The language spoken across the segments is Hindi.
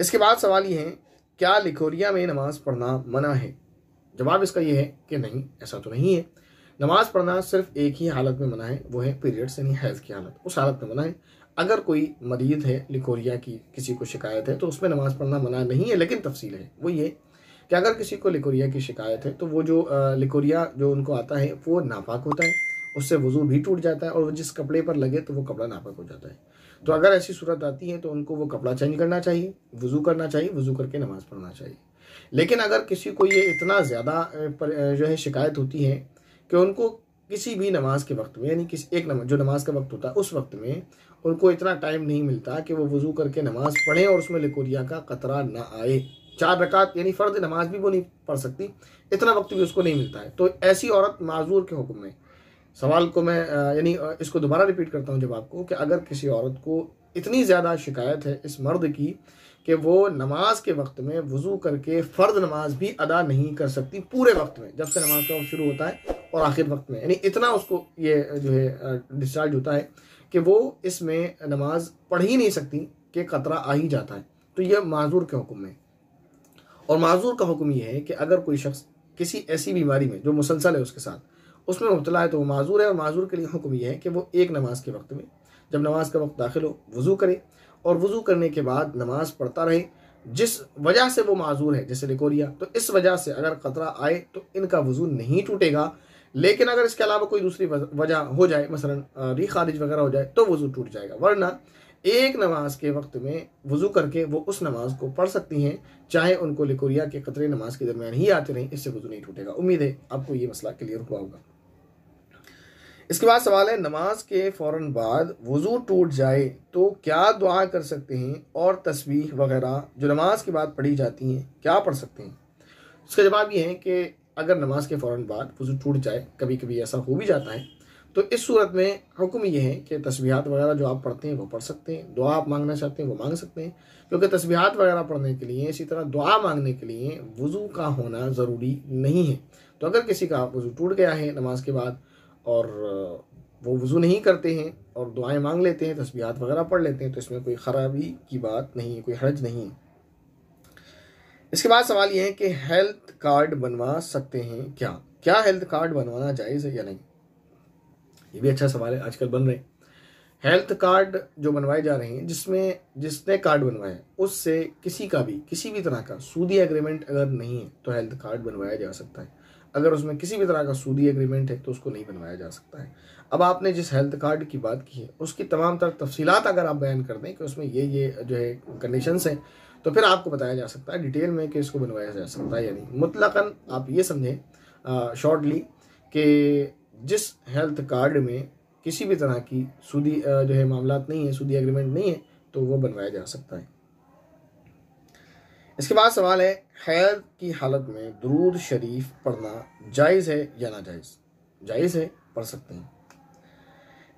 इसके बाद सवाल ये है क्या लिखोरिया में नमाज पढ़ना मना है जवाब इसका यह है कि नहीं ऐसा तो नहीं है नमाज पढ़ना सिर्फ एक ही हालत में मना है वो है पीरियड्स यानी हैज़ की हालत उस हालत में मना है अगर कोई मरीज है लिकोरिया की किसी को शिकायत है तो उसमें नमाज पढ़ना मना नहीं है लेकिन तफसील है वो ये कि अगर किसी को लिकोरिया की शिकायत है तो वो जो लिकोरिया जो उनको आता है वो नापाक होता है उससे वज़ू भी टूट जाता है और जिस कपड़े पर लगे तो वो कपड़ा नापाक हो जाता है तो अगर ऐसी सूरत आती है तो उनको वो कपड़ा चेंज करना चाहिए वज़ू करना चाहिए वज़ू करके नमाज़ पढ़ना चाहिए लेकिन अगर किसी को ये इतना ज़्यादा जो है शिकायत होती है कि उनको किसी भी नमाज के वक्त में यानी किसी एक नमाज जो नमाज का वक्त होता है उस वक्त में उनको इतना टाइम नहीं मिलता कि वो वज़ू करके नमाज पढ़ें और उसमें लिकोरिया का कतरा ना आए चार रकात यानी फ़र्द नमाज भी वो नहीं पढ़ सकती इतना वक्त भी उसको नहीं मिलता है तो ऐसी औरत माजूर के हुक्म में सवाल को मैं यानी इसको दोबारा रिपीट करता हूँ जवाब को कि अगर किसी औरत को इतनी ज़्यादा शिकायत है इस मर्द की कि वो नमाज के वक्त में वज़ू करके फ़र्द नमाज भी अदा नहीं कर सकती पूरे वक्त में जब से नमाज का वक्त शुरू होता है और आखिर वक्त में यानी इतना उसको ये जो है डिस्चार्ज होता है कि वो इसमें नमाज पढ़ ही नहीं सकती कि खतरा आ ही जाता है तो यह माजूर के हुक्म में और माजूर का हुक्म यह है कि अगर कोई शख्स किसी ऐसी बीमारी में जो मुसलसल है उसके साथ उसमें मुबतला है तो वो माजूर है और माजूर के लिए हुक्म यह है कि वो एक नमाज के वक्त में जब नमाज का वक्त दाखिल हो वज़ू करे और वज़ू करने के बाद नमाज पढ़ता रहे जिस वजह से वो माजूर है जैसे लिकोरिया तो इस वजह से अगर ख़तरा आए तो इनका वज़ू नहीं टूटेगा लेकिन अगर इसके अलावा कोई दूसरी वजह हो जाए मसलन री खारिज वगैरह हो जाए तो वज़ू टूट जाएगा वरना एक नमाज के वक्त में वज़ू करके वो उस नमाज को पढ़ सकती हैं चाहे उनको लिकोरिया के कतरे नमाज के दरमियान ही आते रहें इससे वज़ू नहीं टूटेगा उम्मीद है आपको ये मसला क्लियर हुआ होगा इसके बाद सवाल है नमाज के फ़ौर बाद वज़ू टूट जाए तो क्या दुआ कर सकते हैं और तस्वीर वगैरह जो नमाज के बाद पढ़ी जाती हैं क्या पढ़ सकते हैं उसका जवाब ये है कि अगर नमाज के फ़ौर बाद वज़ू टूट जाए कभी कभी ऐसा हो भी जाता है तो इस सूरत में हुक्म ये है कि तस्वीहत वगैरह जो आप पढ़ते हैं वो पढ़ सकते हैं दुआ आप मांगना चाहते हैं वो मांग सकते हैं क्योंकि तस्वीहत वगैरह पढ़ने के लिए इसी तरह दुआ मांगने के लिए वज़ू का होना ज़रूरी नहीं है तो अगर किसी का वज़ू टूट गया है नमाज के बाद और वो वज़ू नहीं करते हैं और दुआएं मांग लेते हैं तस्बीहात वगैरह पढ़ लेते हैं तो इसमें कोई ख़राबी की बात नहीं है कोई हर्ज नहीं है इसके बाद सवाल ये है कि हेल्थ कार्ड बनवा सकते हैं क्या क्या हेल्थ कार्ड बनवाना जायज़ है या नहीं ये भी अच्छा सवाल है आजकल बन रहे हैं हेल्थ कार्ड जो बनवाए जा रहे हैं जिसमें जिसने कार्ड बनवाया उससे किसी का भी किसी भी तरह का सूदी एग्रीमेंट अगर नहीं है तो हेल्थ कार्ड बनवाया जा सकता है अगर उसमें किसी भी तरह का सूदी एग्रीमेंट है तो उसको नहीं बनवाया जा सकता है अब आपने जिस हेल्थ कार्ड की बात की है उसकी तमाम तरह तफसी अगर आप बयान कर दें कि उसमें ये ये जो है कंडीशन हैं तो फिर आपको बताया जा सकता है डिटेल में कि इसको बनवाया जा सकता है यानी मुतलकन आप ये समझें शॉर्टली कि जिस हेल्थ कार्ड में किसी भी तरह की सूदी जो है मामला नहीं है सूदी एग्रीमेंट नहीं है तो वो बनवाया जा सकता है इसके बाद सवाल है हैद की हालत में दरूद शरीफ पढ़ना जायज़ है या ना जायज़ जायज़ है पढ़ सकते हैं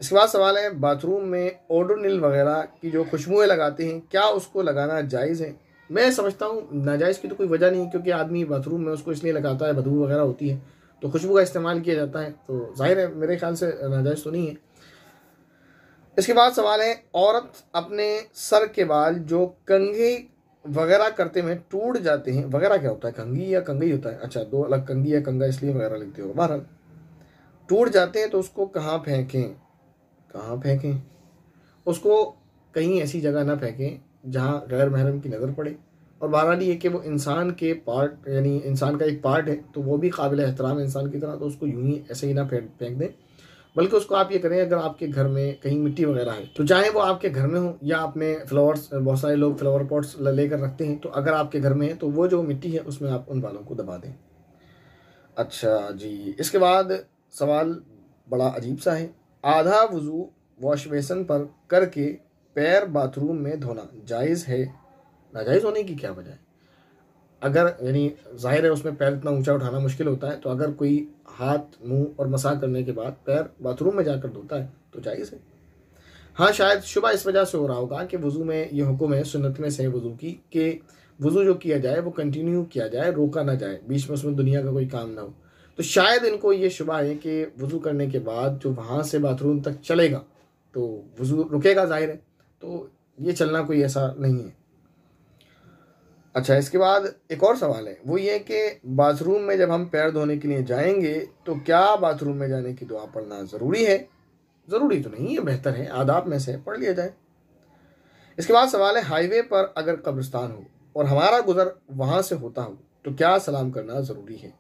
इसके बाद सवाल है बाथरूम में ओडोनिल वगैरह की जो खुशबुएं लगाते हैं क्या उसको लगाना जायज़ है मैं समझता हूँ नाजायज़ की तो कोई वजह नहीं क्योंकि आदमी बाथरूम में उसको इसलिए लगाता है बदबू वगैरह होती है तो खुशबू का इस्तेमाल किया जाता है तो जाहिर है मेरे ख्याल से नाजायज़ तो नहीं है इसके बाद सवाल है औरत अपने सर के बाल जो कंघी वगैरह करते हुए टूट जाते हैं वगैरह क्या होता है कंघी या कंघी होता है अच्छा दो अलग कंघी या कंगा इसलिए वगैरह लिखते हो बहरहाल टूट जाते हैं तो उसको कहाँ फेंकें कहाँ फेंकें उसको कहीं ऐसी जगह ना फेंकें जहाँ गैर महरम की नज़र पड़े और बहरहाल ये कि वो इंसान के पार्ट यानी इंसान का एक पार्ट है तो वो भी काबिल एहतराम इंसान की तरह तो उसको यूं ही ऐसे ही ना फेंक फेंक दें बल्कि उसको आप ये करें अगर आपके घर में कहीं मिट्टी वगैरह है तो चाहे वो आपके घर में हो या आपने फ्लावर्स बहुत सारे लोग फ्लावर पॉट्स लेकर रखते हैं तो अगर आपके घर में है तो वो जो मिट्टी है उसमें आप उन बालों को दबा दें अच्छा जी इसके बाद सवाल बड़ा अजीब सा है आधा वज़ू वॉश बेसन पर करके पैर बाथरूम में धोना जायज़ है नाजायज़ होने की क्या वजह है अगर यानी जाहिर है उसमें पैर इतना ऊंचा उठाना मुश्किल होता है तो अगर कोई हाथ मुंह और मसाह करने के बाद पैर बाथरूम में जाकर धोता है तो जायज़ है हाँ शायद शुबा इस वजह से हो रहा होगा कि वज़ू में ये हुक्म है सुन्नत में से वज़ू की कि वज़ू जो किया जाए वो कंटिन्यू किया जाए रोका ना जाए बीच में उसमें दुनिया का कोई काम ना हो तो शायद इनको ये शुबा है कि वज़ू करने के बाद जो वहाँ से बाथरूम तक चलेगा तो वज़ू रुकेगा जाहिर है तो ये चलना कोई ऐसा नहीं है अच्छा इसके बाद एक और सवाल है वो ये कि बाथरूम में जब हम पैर धोने के लिए जाएंगे तो क्या बाथरूम में जाने की दुआ पढ़ना ज़रूरी है ज़रूरी तो नहीं है बेहतर है आदाब में से पढ़ लिया जाए इसके बाद सवाल है हाईवे पर अगर कब्रिस्तान हो और हमारा गुज़र वहाँ से होता हो तो क्या सलाम करना ज़रूरी है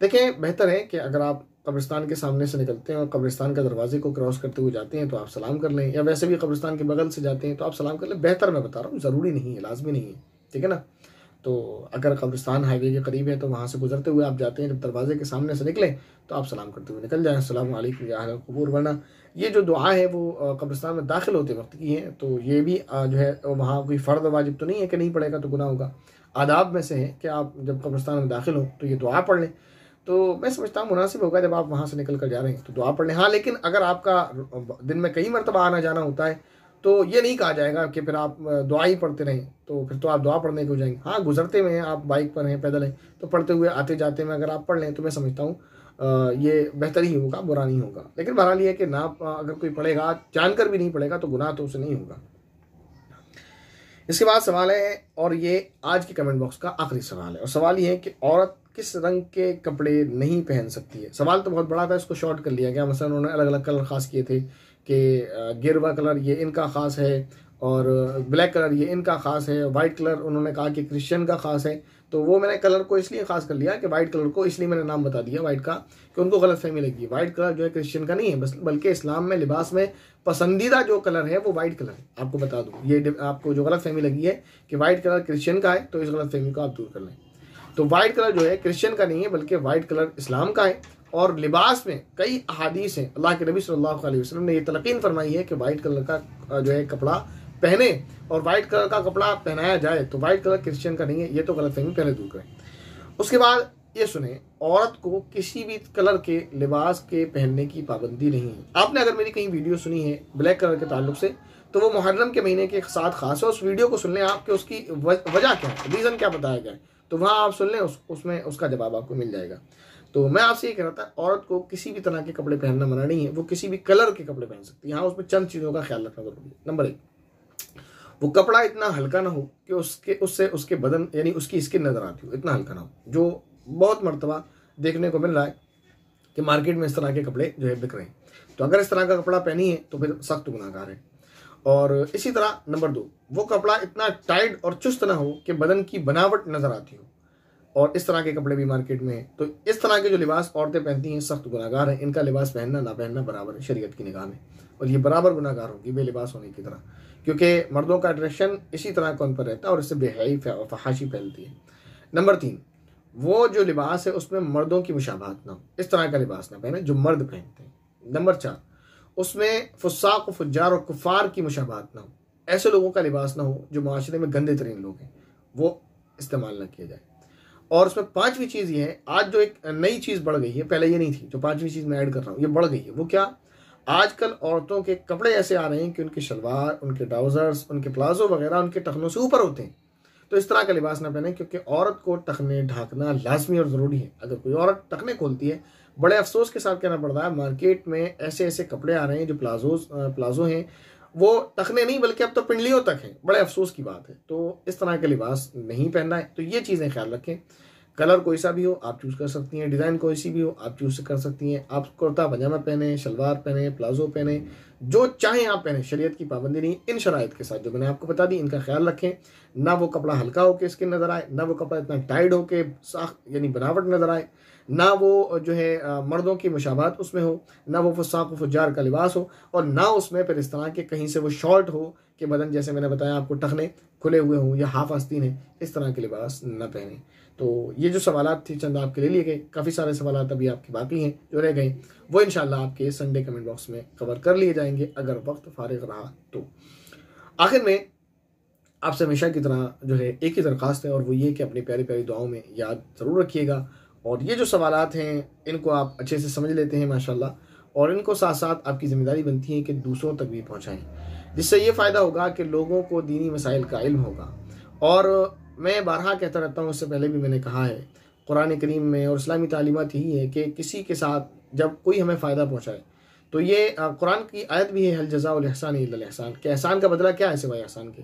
देखें बेहतर है कि अगर आप कब्रिस्तान के सामने से निकलते हैं और कब्रिस्तान के दरवाजे को क्रॉस करते हुए जाते हैं तो आप सलाम कर लें या वैसे भी कब्रिस्तान के बगल से जाते हैं तो आप सलाम कर लें बेहतर मैं बता रहा हूँ ज़रूरी नहीं है लाजमी नहीं है ठीक है ना तो अगर कब्रिस्तान हाईवे के करीब है तो वहाँ से गुजरते हुए आप जाते हैं जब दरवाजे के सामने से निकलें तो आप सलाम करते हुए निकल जाएँ सलाम कबूर वरना ये जो दुआ है वो कब्रिस्तान में दाखिल होते वक्त की है तो ये भी जो है वहाँ कोई फ़र्द वाजिब तो नहीं है कि नहीं पड़ेगा तो गुना होगा आदाब में से है कि आप जब कब्रिस्तान में दाखिल हो तो ये दुआ पढ़ लें तो मैं समझता हूँ मुनासिब होगा जब आप वहाँ से निकल कर जा रहे हैं तो दुआ पढ़ लें हाँ लेकिन अगर आपका दिन में कई मरतबा आना जाना होता है तो ये नहीं कहा जाएगा कि फिर आप दुआ ही पढ़ते रहें तो फिर तो आप दुआ पढ़ने क्यों जाएंगे हाँ गुजरते हुए हैं आप बाइक पर हैं पैदल हैं तो पढ़ते हुए आते जाते में अगर आप पढ़ लें तो मैं समझता हूँ ये बेहतर ही होगा बुरा नहीं होगा लेकिन बहरहाल ये कि ना अगर कोई पढ़ेगा जानकर भी नहीं पढ़ेगा तो गुनाह तो उसे नहीं होगा इसके बाद सवाल है और ये आज के कमेंट बॉक्स का आखिरी सवाल है और सवाल ये है कि औरत किस रंग के कपड़े नहीं पहन सकती है सवाल तो बहुत बड़ा था इसको शॉर्ट कर लिया गया मसलन उन्होंने अलग अलग कलर खास किए थे कि गिरवा कलर ये इनका ख़ास है और ब्लैक कलर ये इनका ख़ास है वाइट कलर उन्होंने कहा कि क्रिश्चियन का ख़ास है तो वो मैंने कलर को इसलिए ख़ास कर लिया कि वाइट कलर को इसलिए मैंने नाम बता दिया वाइट का कि उनको गलत फहमी लगी वाइट कलर जो है क्रिश्चियन का नहीं है बस बल्कि इस्लाम में लिबास में पसंदीदा जो कलर है वो वाइट कलर है आपको बता दूँ ये आपको जो गलत फहमी लगी है कि वाइट कलर क्रिश्चियन का है तो इस गलत फहमी को आप दूर कर लें तो वाइट कलर जो है क्रिश्चियन का नहीं है बल्कि वाइट कलर इस्लाम का है और लिबास में कई अहादीस हैं अल्लाह के नबी सल्लल्लाहु अलैहि वसल्लम ने ये तलकिन फरमाई है कि वाइट कलर का जो है कपड़ा पहने और वाइट कलर का कपड़ा पहनाया जाए तो वाइट कलर क्रिश्चियन का नहीं है ये तो गलत फहमी पहले दूर करें उसके बाद ये सुने औरत को किसी भी कलर के लिबास के पहनने की पाबंदी नहीं है आपने अगर मेरी कहीं वीडियो सुनी है ब्लैक कलर के ताल्लुक से तो वो मुहर्रम के महीने के साथ खास है उस वीडियो को सुन लें आपके उसकी वजह क्या है रीज़न क्या बताया गया है तो वहाँ आप सुन लें उस, उसमें उसका जवाब आपको मिल जाएगा तो मैं आपसे ये कह रहा था औरत को किसी भी तरह के कपड़े पहनना मना नहीं है वो किसी भी कलर के कपड़े पहन सकती है हाँ उसमें चंद चीज़ों का ख्याल रखना जरूरी है नंबर एक वो कपड़ा इतना हल्का ना हो कि उसके उससे उसके बदन यानी उसकी स्किन नज़र आती हो इतना हल्का ना हो जो बहुत मरतबा देखने को मिल रहा है कि मार्केट में इस तरह के कपड़े जो है बिक रहे हैं तो अगर इस तरह का कपड़ा पहनी है तो फिर सख्त गुनाकार है और इसी तरह नंबर दो वो कपड़ा इतना टाइट और चुस्त ना हो कि बदन की बनावट नज़र आती हो और इस तरह के कपड़े भी मार्केट में हैं तो इस तरह के जो लिबास औरतें पहनती हैं सख्त गुनागार हैं इनका लिबास पहनना ना पहनना बराबर है शरीयत की निगाह में और ये बराबर गुनागार होगी बेलिबास होने की तरह क्योंकि मर्दों का अट्रैक्शन इसी तरह का उन पर रहता है और इससे बेहाई फहाशी फैलती है नंबर तीन वो जो लिबास है उसमें मर्दों की मुशाबात ना हो इस तरह का लिबास ना पहने जो मर्द पहनते हैं नंबर चार उसमें फुसाक फुजार और कुफार की मुशाबात ना हो ऐसे लोगों का लिबास ना हो जो माशरे में गंदे तरीन लोग हैं वो इस्तेमाल ना किया जाए और उसमें पांचवी चीज़ ये है आज जो एक नई चीज़ बढ़ गई है पहले ये नहीं थी जो पांचवी चीज़ मैं ऐड कर रहा हूँ ये बढ़ गई है वो क्या आजकल औरतों के कपड़े ऐसे आ रहे हैं कि उनके शलवार उनके ट्राउज़र्स उनके प्लाजो वगैरह उनके टखनों से ऊपर होते हैं तो इस तरह का लिबास ना पहने क्योंकि औरत को टखने ढाकना लाजमी और ज़रूरी है अगर कोई औरत टखने खोलती है बड़े अफसोस के साथ कहना पड़ रहा है मार्केट में ऐसे ऐसे कपड़े आ रहे हैं जो प्लाजोज प्लाजो हैं वो टखने नहीं बल्कि अब तो पिंडलियों तक हैं बड़े अफसोस की बात है तो इस तरह के लिबास नहीं पहनना है तो ये चीज़ें ख्याल रखें कलर कोई सा भी हो आप चूज़ कर सकती हैं डिज़ाइन कोई सी भी हो आप चूज़ कर सकती हैं आप कुर्ता पजामा पहने शलवार पहने प्लाजो पहने जो चाहें आप पहने शरीयत की पाबंदी नहीं इन शराइत के साथ जो मैंने आपको बता दी इनका ख्याल रखें ना वो कपड़ा हल्का होकर इसके नज़र आए ना वो कपड़ा इतना टाइट होकर साख यानी बनावट नज़र आए ना वो जो है मर्दों की मशाबात उसमें हो ना वो फसाक फुजार का लिबास हो और ना उसमें फिर इस तरह के कहीं से वो शॉर्ट हो कि बदन जैसे मैंने बताया आपको टखने खुले हुए हों या हाफ आस्तीन है इस तरह के लिबास न पहने तो ये जो सवाल थे चंद आपके लिए लिए गए काफ़ी सारे सवाल अभी आपके बाकी हैं जो रह गए वो इन आपके संडे कमेंट बॉक्स में कवर कर लिए जाएंगे अगर वक्त फारिग रहा तो आखिर में आपसे हमेशा की तरह जो है एक ही दरख्वास्त है और वो ये कि अपनी प्यारी प्यारी दुआओं में याद ज़रूर रखिएगा और ये जो सवाल हैं इनको आप अच्छे से समझ लेते हैं माशाल्लाह और इनको साथ साथ आपकी ज़िम्मेदारी बनती है कि दूसरों तक भी पहुँचाएँ जिससे ये फ़ायदा होगा कि लोगों को दीनी मसाइल का इल्म होगा और मैं बारहा कहता रहता हूँ उससे पहले भी मैंने कहा है कुरान करीम में और इस्लामी तालीमत यही है कि किसी के साथ जब कोई हमें फ़ायदा पहुँचाए तो ये कुरान की आयत भी है हल जज़ासान एहसान के एहसान का बदला क्या है सिवाय एहसान के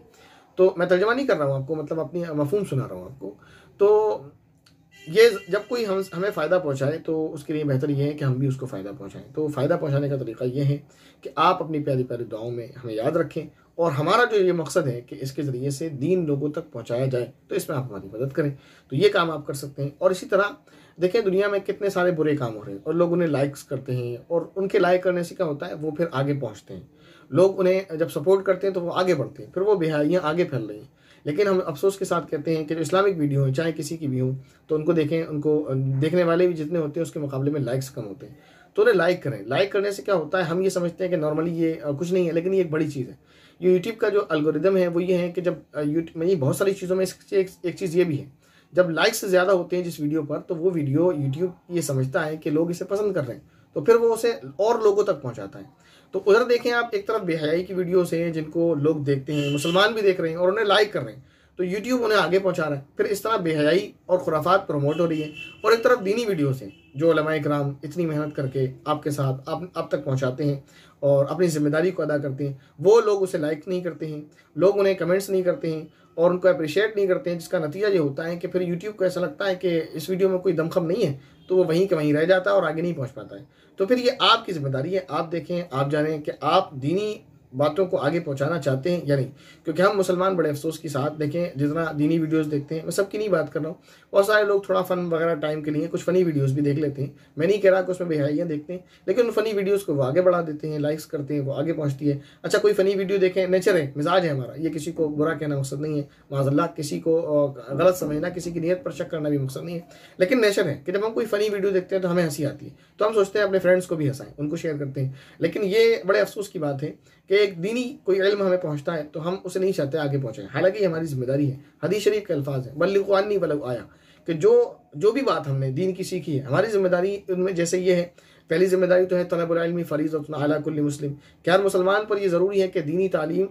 तो मैं तर्जमा नहीं कर रहा हूँ आपको मतलब अपनी मफहम सुना रहा हूँ आपको तो ये जब कोई हम हमें फ़ायदा पहुंचाए तो उसके लिए बेहतर ये है कि हम भी उसको फ़ायदा पहुंचाएं तो फ़ायदा पहुंचाने का तरीका ये है कि आप अपनी प्यारी प्यारी दुआओं में हमें याद रखें और हमारा जो ये मकसद है कि इसके ज़रिए से दीन लोगों तक पहुंचाया जाए तो इसमें आप हमारी मदद करें तो ये काम आप कर सकते हैं और इसी तरह देखें दुनिया में कितने सारे बुरे काम हो रहे हैं और लोग उन्हें लाइक्स करते हैं और उनके लाइक करने से क्या होता है वो फिर आगे पहुँचते हैं लोग उन्हें जब सपोर्ट करते हैं तो वो आगे बढ़ते हैं फिर वो बेहाइयाँ आगे फैल रही हैं लेकिन हम अफसोस के साथ कहते हैं कि जो इस्लामिक वीडियो हैं चाहे किसी की भी हो तो उनको देखें उनको देखने वाले भी जितने होते हैं उसके मुकाबले में लाइक्स कम होते हैं तो उन्हें लाइक करें लाइक करने से क्या होता है हम ये समझते हैं कि नॉर्मली ये कुछ नहीं है लेकिन ये एक बड़ी चीज़ है ये यूट्यूब का जो अलगोरिदम है वो ये है कि जब यूट्यूब में बहुत सारी चीज़ों में एक, एक चीज़ ये भी है जब लाइक्स ज़्यादा होते हैं जिस वीडियो पर तो वो वीडियो यूट्यूब ये समझता है कि लोग इसे पसंद कर रहे हैं तो फिर वो उसे और लोगों तक पहुंचाता है तो उधर देखें आप एक तरफ बेहयाई की वीडियोस हैं जिनको लोग देखते हैं मुसलमान भी देख रहे हैं और उन्हें लाइक कर रहे हैं तो यूट्यूब उन्हें आगे पहुंचा रहा है फिर इस तरह बेहयाई और खुराफात प्रमोट हो रही है और एक तरफ दीनी वीडियोस हैं जो कराम इतनी मेहनत करके आपके साथ आप अब तक पहुंचाते हैं और अपनी जिम्मेदारी को अदा करते हैं वो लोग उसे लाइक नहीं करते हैं लोग उन्हें कमेंट्स नहीं करते हैं और उनको अप्रिशिएट नहीं करते हैं जिसका नतीजा ये होता है कि फिर यूट्यूब को ऐसा लगता है कि इस वीडियो में कोई दमखम नहीं है तो वो वहीं के वहीं रह जाता है और आगे नहीं पहुँच पाता है तो फिर ये आपकी ज़िम्मेदारी है आप देखें आप जानें कि आप दीनी बातों को आगे पहुंचाना चाहते हैं या नहीं क्योंकि हम मुसलमान बड़े अफसोस के साथ देखें जितना दीनी वीडियोस देखते हैं मैं सबकी नहीं बात कर रहा हूँ बहुत सारे लोग थोड़ा फन वगैरह टाइम के लिए कुछ फनी वीडियोस भी देख लेते हैं मैं नहीं कह रहा कि उसमें बेहाइयाँ देखते हैं लेकिन उन फनी वीडियोज़ को वो आगे बढ़ा देते हैं लाइक्स करते हैं वो आगे पहुँचती है अच्छा कोई फनी वीडियो देखें नेचर है मिजाज है हमारा ये किसी को बुरा कहना मकसद नहीं है माजल्ला किसी को गलत समझना किसी की नीयत पर शक करना भी मकसद नहीं है लेकिन नेचर है कि जब हम कोई फनी वीडियो देखते हैं तो हमें हंसी आती है तो हम सोचते हैं अपने फ्रेंड्स को भी हंसाएं उनको शेयर करते हैं लेकिन ये बड़े अफसोस की बात है कि एक दीनी कोई इल्म हमें पहुंचता है तो हम उसे नहीं चाहते आगे पहुंचे हालांकि ये हमारी जिम्मेदारी है हदीस शरीफ के अल्फाज हैं बल्लवानी बल आया कि जो जो भी बात हमने दीन की सीखी है हमारी जिम्मेदारी उनमें जैसे ये है पहली जिम्मेदारी तो है तलबी फरीज और अलाकुल्ल मुस्लिम क्या मुसलमान पर यह ज़रूरी है कि दीनी तालीम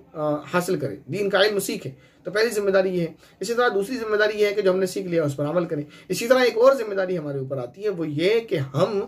हासिल करें दीन का इल्म सीखे तो पहली जिम्मेदारी ये है इसी तरह दूसरी जिम्मेदारी ये है कि जो हमने सीख लिया उस पर अमल करें इसी तरह एक और जिम्मेदारी हमारे ऊपर आती है वो ये कि हम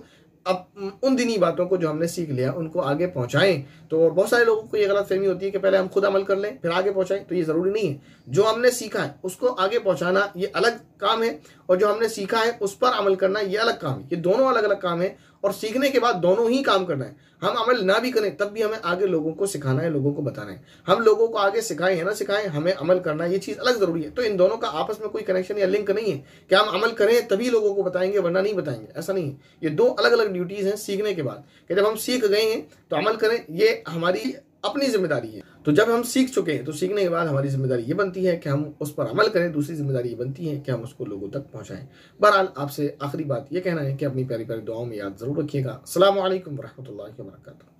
अब उन दिनी बातों को जो हमने सीख लिया उनको आगे पहुंचाएं तो बहुत सारे लोगों को ये गलत फहमी होती है कि पहले हम खुद अमल कर लें फिर आगे पहुंचाएं तो ये ज़रूरी नहीं है जो हमने सीखा है उसको आगे पहुंचाना ये अलग काम है और जो हमने सीखा है उस पर अमल करना ये अलग काम है ये दोनों अलग अलग काम है और सीखने के बाद दोनों ही काम करना है हम अमल ना भी करें तब भी हमें आगे लोगों को सिखाना है लोगों को बताना है हम लोगों को आगे सिखाएं है ना सिखाएं हमें अमल करना है ये चीज़ अलग ज़रूरी है तो इन दोनों का आपस में कोई कनेक्शन या लिंक नहीं है कि हम अमल करें तभी लोगों को बताएंगे वरना नहीं बताएंगे ऐसा नहीं है ये दो अलग अलग ड्यूटीज़ हैं सीखने के बाद कि जब हम सीख गए हैं तो अमल करें ये हमारी अपनी जिम्मेदारी है तो जब हम सीख चुके हैं तो सीखने के बाद हमारी जिम्मेदारी ये बनती है कि हम उस पर अमल करें दूसरी जिम्मेदारी ये बनती है कि हम उसको लोगों तक पहुँचाएँ बहरहाल आपसे आखिरी बात यह कहना है कि अपनी प्यारी प्यारी दुआओं में याद ज़रूर रखिएगा असल वरहमल वर्का